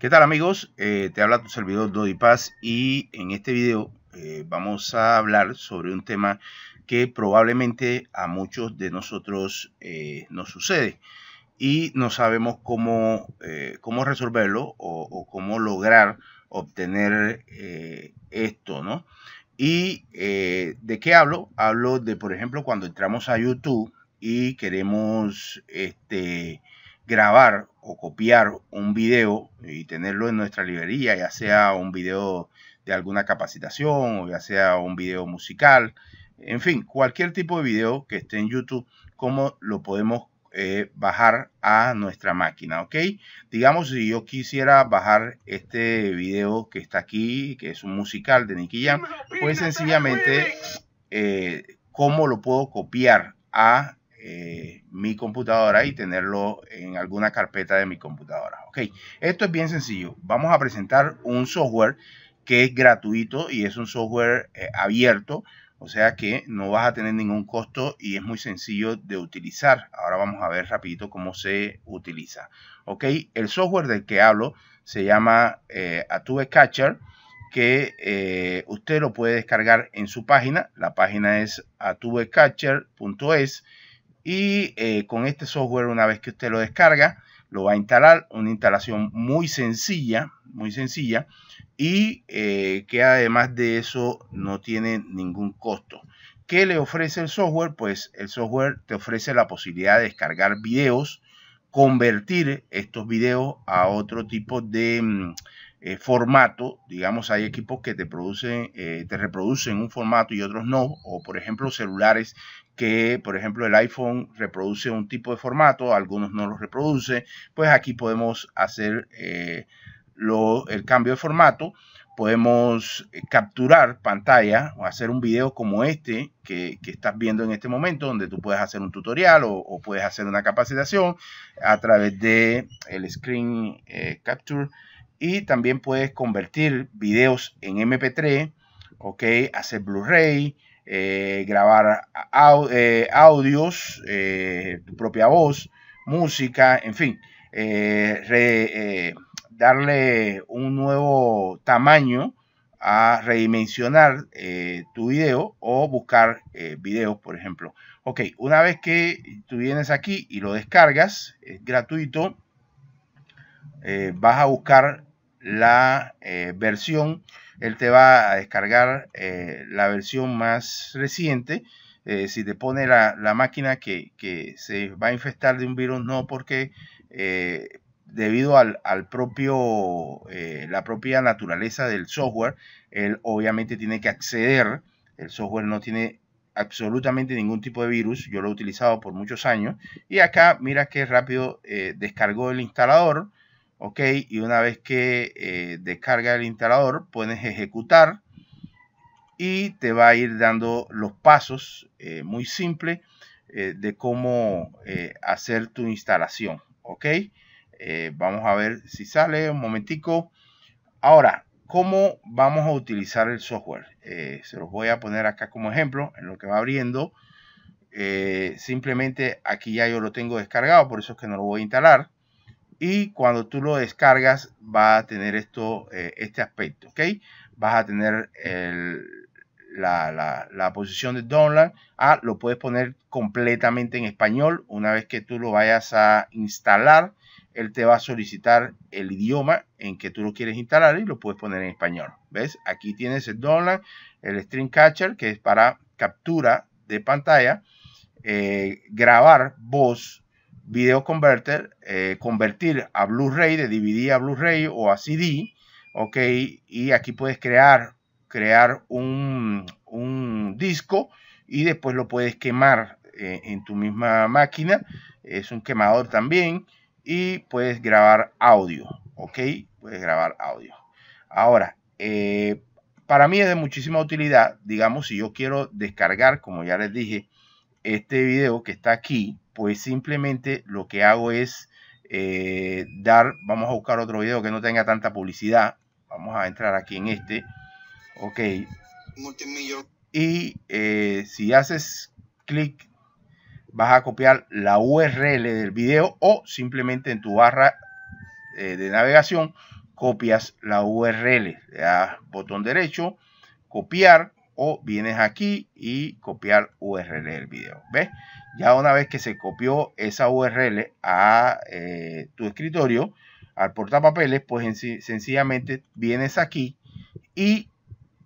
¿Qué tal amigos? Eh, te habla tu servidor Dodi Paz y en este video eh, vamos a hablar sobre un tema que probablemente a muchos de nosotros eh, nos sucede y no sabemos cómo, cómo resolverlo o, o, cómo lograr obtener esto, ¿no? ¿Y de qué hablo? Hablo de, por ejemplo, cuando entramos a YouTube y queremos este, grabar o copiar un video y tenerlo en nuestra librería, ya sea un video de alguna capacitación o ya sea un video musical, en fin, cualquier tipo de video que esté en YouTube, cómo lo podemos eh, bajar a nuestra máquina, ¿ok? Digamos, si yo quisiera bajar este video que está aquí, que es un musical de Nicky Jam, pues sencillamente, eh, ¿cómo lo puedo copiar a eh, mi computadora y tenerlo en alguna carpeta de mi computadora. Ok, esto es bien sencillo. Vamos a presentar un software que es gratuito y es un software eh, abierto. O sea que no vas a tener ningún costo y es muy sencillo de utilizar. Ahora vamos a ver rapidito cómo se utiliza. Ok, el software del que hablo se llama eh, Atube Catcher que eh, usted lo puede descargar en su página. La página es atubecatcher.es y eh, con este software, una vez que usted lo descarga, lo va a instalar, una instalación muy sencilla, muy sencilla, y eh, que además de eso no tiene ningún costo. ¿Qué le ofrece el software? Pues el software te ofrece la posibilidad de descargar videos, convertir estos videos a otro tipo de mm, eh, formato. Digamos, hay equipos que te producen, te reproducen un formato y otros no. O por ejemplo, celulares que, por ejemplo, el iPhone reproduce un tipo de formato, algunos no lo reproduce, pues aquí podemos hacer eh, el cambio de formato, podemos eh, capturar pantalla o hacer un video como este que, estás viendo en este momento, donde tú puedes hacer un tutorial o, puedes hacer una capacitación a través de screen eh, capture y también puedes convertir videos en MP3 ¿ok? Hacer Blu-ray, eh, grabar eh, audios, eh, tu propia voz, música, en fin, darle un nuevo tamaño a redimensionar tu video o buscar videos, por ejemplo. Ok, una vez que tú vienes aquí y lo descargas, es gratuito, vas a buscar la versión él te va a descargar eh, la versión más reciente. Eh, si te pone la, máquina que, que, se va a infectar de un virus, no, porque eh, debido al, al propio, la propia naturaleza del software, él obviamente tiene que acceder. El software no tiene absolutamente ningún tipo de virus. Yo lo he utilizado por muchos años. Y acá mira qué rápido descargó el instalador ok y una vez que eh, descarga el instalador puedes ejecutar y te va a ir dando los pasos eh, muy simples eh, de cómo hacer tu instalación ok vamos a ver si sale un momentico ahora cómo vamos a utilizar el software se los voy a poner acá como ejemplo en lo que va abriendo simplemente aquí ya yo lo tengo descargado por eso es que no lo voy a instalar y cuando tú lo descargas va a tener esto, eh, este aspecto, ¿ok? Vas a tener la, posición de download. Ah, lo puedes poner completamente en español. Una vez que tú lo vayas a instalar, él te va a solicitar el idioma en que tú lo quieres instalar y lo puedes poner en español. ¿Ves? Aquí tienes el download, el stream catcher, que es para captura de pantalla, eh, grabar voz video converter, eh, convertir a Blu-ray, de DVD a Blu-ray o a CD, ok, y aquí puedes crear, crear un, un disco y después lo puedes quemar eh, en tu misma máquina, es un quemador también, y puedes grabar audio, ok, puedes grabar audio. Ahora, eh, para mí es de muchísima utilidad, digamos, si yo quiero descargar, como ya les dije, este video que está aquí, pues simplemente lo que hago es eh, dar, vamos a buscar otro video que no tenga tanta publicidad. Vamos a entrar aquí en este. Ok. Y eh, si haces clic, vas a copiar la URL del video o simplemente en tu barra eh, de navegación copias la URL. botón derecho, copiar o vienes aquí y copiar URL del video. ¿Ves? Ya una vez que se copió esa URL a eh, tu escritorio, al portapapeles, pues sencillamente vienes aquí y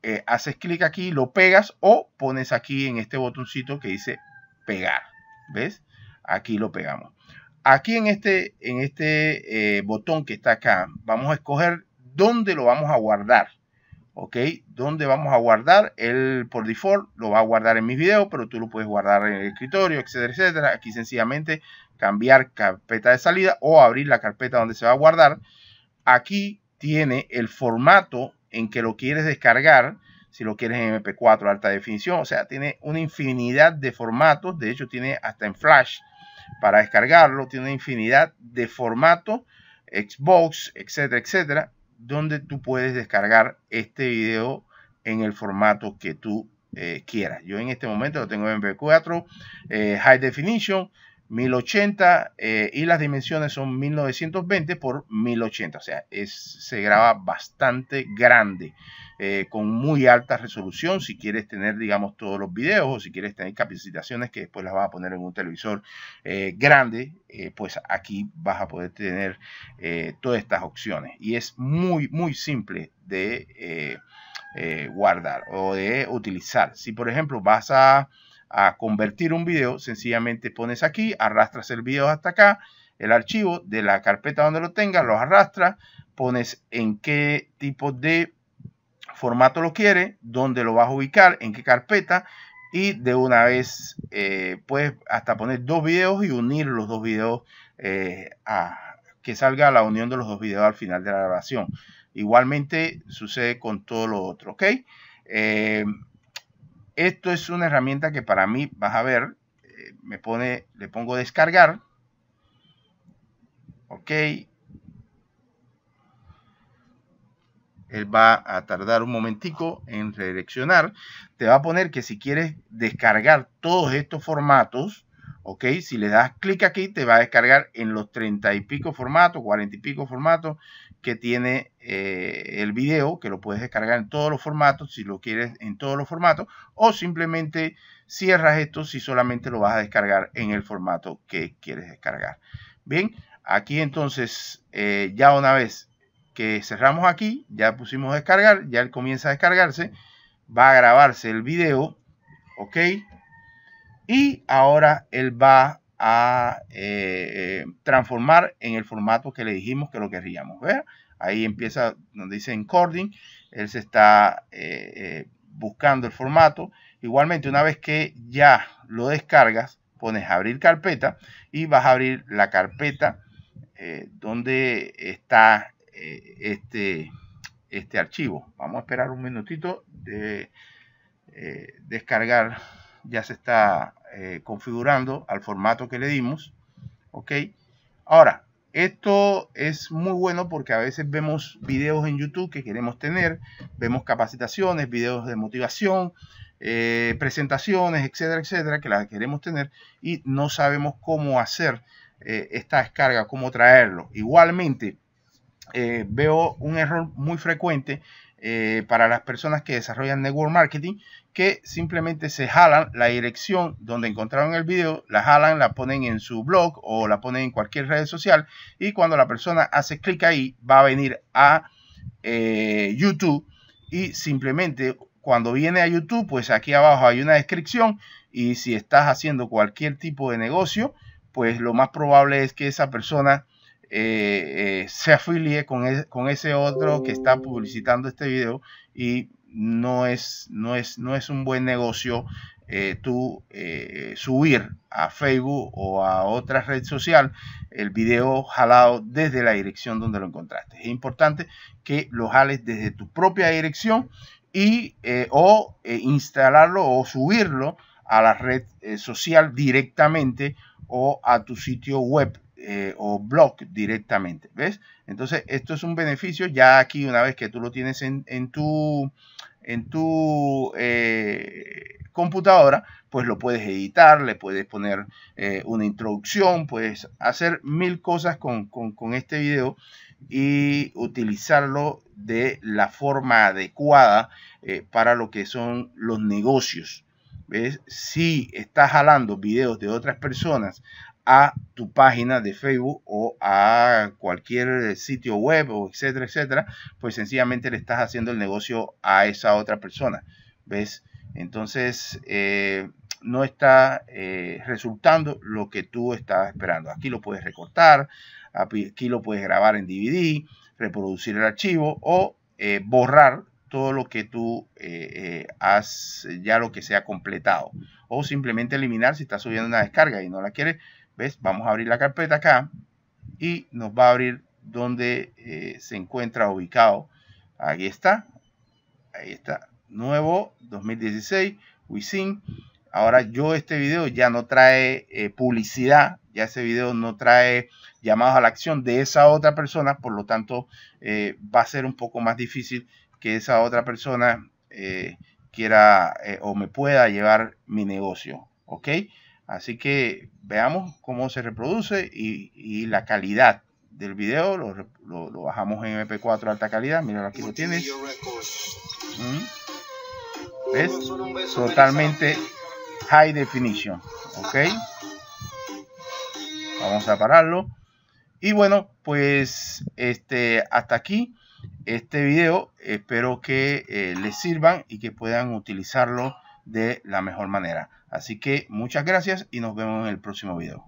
eh, haces clic aquí, lo pegas o pones aquí en este botoncito que dice pegar. ¿Ves? Aquí lo pegamos. Aquí en este, en este eh, botón que está acá, vamos a escoger dónde lo vamos a guardar. ¿ok? ¿dónde vamos a guardar, El por default lo va a guardar en mis videos, pero tú lo puedes guardar en el escritorio, etcétera, etcétera. Aquí sencillamente cambiar carpeta de salida o abrir la carpeta donde se va a guardar. Aquí tiene el formato en que lo quieres descargar, si lo quieres en MP4, alta definición, o sea, tiene una infinidad de formatos, de hecho tiene hasta en flash para descargarlo, tiene una infinidad de formatos, Xbox, etcétera, etcétera donde tú puedes descargar este video en el formato que tú eh, quieras. Yo en este momento lo tengo en MP4, eh, High Definition, 1080 eh, y las dimensiones son 1920 por 1080, o sea, se graba bastante grande, eh, con muy alta resolución, si quieres tener, digamos, todos los videos o si quieres tener capacitaciones que después las vas a poner en un televisor eh, grande, pues aquí vas a poder tener todas estas opciones. Y es muy, muy simple de guardar o de utilizar. Si, por ejemplo, vas a a convertir un video, sencillamente pones aquí, arrastras el video hasta acá, el archivo de la carpeta donde lo tengas, lo arrastras, pones en qué tipo de formato lo quiere dónde lo vas a ubicar, en qué carpeta y de una vez eh, puedes hasta poner dos videos y unir los dos videos eh, a que salga la unión de los dos videos al final de la grabación. Igualmente sucede con todo lo otro, ¿ok? Eh, esto es una herramienta que para mí, vas a ver, eh, me pone, le pongo descargar. Ok. Él va a tardar un momentico en redireccionar. Te va a poner que si quieres descargar todos estos formatos, ok, si le das clic aquí te va a descargar en los treinta y pico formatos, cuarenta y pico formatos que tiene eh, el video, que lo puedes descargar en todos los formatos, si lo quieres en todos los formatos, o simplemente cierras esto si solamente lo vas a descargar en el formato que quieres descargar. Bien, aquí entonces eh, ya una vez que cerramos aquí, ya pusimos descargar, ya él comienza a descargarse, va a grabarse el video, ok, y ahora él va a eh, eh, transformar en el formato que le dijimos que lo querríamos ver. Ahí empieza donde dice encoding, él se está eh, buscando el formato. Igualmente, una vez que ya lo descargas, pones abrir carpeta y vas a abrir la carpeta donde está este, este archivo. Vamos a esperar un minutito de descargar. Ya se está eh, configurando al formato que le dimos. ¿Ok? Ahora, esto es muy bueno porque a veces vemos videos en YouTube que queremos tener, vemos capacitaciones, videos de motivación, eh, presentaciones, etcétera, etcétera, que las queremos tener y no sabemos cómo hacer eh, esta descarga, cómo traerlo. Igualmente, veo un error muy frecuente para las personas que desarrollan network marketing que simplemente se jalan la dirección donde encontraron el video, la jalan, la ponen en su blog o la ponen en cualquier red social y cuando la persona hace clic ahí va a venir a eh, YouTube y simplemente cuando viene a YouTube pues aquí abajo hay una descripción y si estás haciendo cualquier tipo de negocio pues lo más probable es que esa persona eh, eh, se afilie con, e, con ese otro que está publicitando este video y no es, no es, no es un buen negocio eh, tú eh, subir a Facebook o a otra red social el video jalado desde la dirección donde lo encontraste. Es importante que lo jales desde tu propia dirección y eh, o instalarlo o subirlo a la red social directamente o a tu sitio web o blog directamente. ¿Ves? Entonces, esto es un beneficio. Ya aquí, una vez que tú lo tienes en, en tu en tu eh, computadora, pues lo puedes editar, le puedes poner eh, una introducción, puedes hacer mil cosas con, con, este video y utilizarlo de la forma adecuada eh, para lo que son los negocios. ¿Ves? Si estás jalando videos de otras personas a tu página de Facebook o a cualquier sitio web o etcétera, etcétera, pues sencillamente le estás haciendo el negocio a esa otra persona. ¿Ves? Entonces, eh, no está eh, resultando lo que tú estabas esperando. Aquí lo puedes recortar, aquí lo puedes grabar en DVD, reproducir el archivo o eh, borrar todo lo que tú has ya lo que se ha completado o simplemente eliminar si estás subiendo una descarga y no la quieres ¿Ves? Vamos a abrir la carpeta acá y nos va a abrir donde eh, se encuentra ubicado. Aquí está. Ahí está. Nuevo 2016. Wisin. Ahora yo este video ya no trae eh, publicidad. Ya ese video no trae llamados a la acción de esa otra persona. Por lo tanto, eh, va a ser un poco más difícil que esa otra persona quiera o me pueda llevar mi negocio. ¿Ok? Así que veamos cómo se reproduce y, la calidad del video. Lo, bajamos en MP4 alta calidad. Mira, aquí lo tienes. ¿Ves? Totalmente high definition. Ok. Vamos a pararlo. Y bueno, pues este, hasta aquí este video. Espero que eh, les sirvan y que puedan utilizarlo de la mejor manera. Así que muchas gracias y nos vemos en el próximo video.